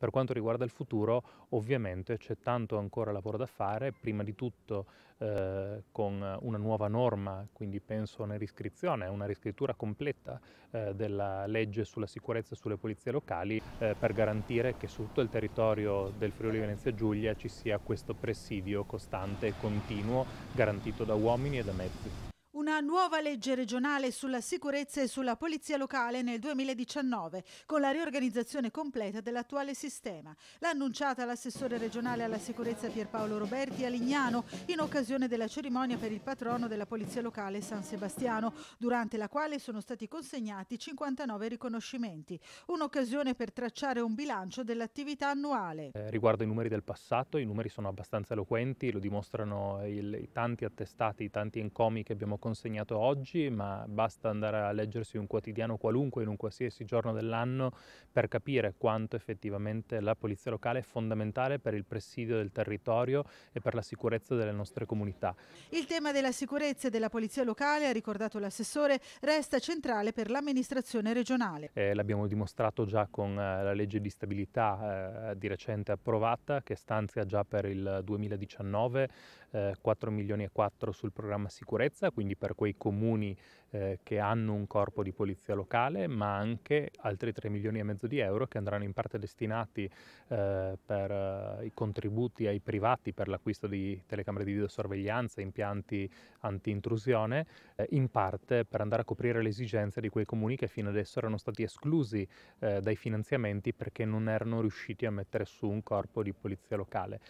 Per quanto riguarda il futuro, ovviamente c'è tanto ancora lavoro da fare, prima di tutto eh, con una nuova norma, quindi penso a una riscrizione, a una riscrittura completa eh, della legge sulla sicurezza e sulle polizie locali eh, per garantire che su tutto il territorio del Friuli Venezia Giulia ci sia questo presidio costante e continuo garantito da uomini e da mezzi. Una nuova legge regionale sulla sicurezza e sulla polizia locale nel 2019, con la riorganizzazione completa dell'attuale sistema. L'ha annunciata l'assessore regionale alla sicurezza Pierpaolo Roberti a Lignano in occasione della cerimonia per il patrono della polizia locale San Sebastiano, durante la quale sono stati consegnati 59 riconoscimenti. Un'occasione per tracciare un bilancio dell'attività annuale. Eh, riguardo i numeri del passato, i numeri sono abbastanza eloquenti, lo dimostrano i tanti attestati, i tanti encomi che abbiamo conseguito consegnato oggi, ma basta andare a leggersi un quotidiano qualunque in un qualsiasi giorno dell'anno per capire quanto effettivamente la polizia locale è fondamentale per il presidio del territorio e per la sicurezza delle nostre comunità. Il tema della sicurezza e della polizia locale, ha ricordato l'assessore, resta centrale per l'amministrazione regionale. Eh, l'abbiamo dimostrato già con eh, la legge di stabilità eh, di recente approvata che stanzia già per il 2019 4 eh, milioni e 4 sul programma sicurezza, quindi per quei comuni eh, che hanno un corpo di polizia locale, ma anche altri 3 milioni e mezzo di euro che andranno in parte destinati eh, per eh, i contributi ai privati per l'acquisto di telecamere di videosorveglianza, impianti anti-intrusione, eh, in parte per andare a coprire le esigenze di quei comuni che fino adesso erano stati esclusi eh, dai finanziamenti perché non erano riusciti a mettere su un corpo di polizia locale.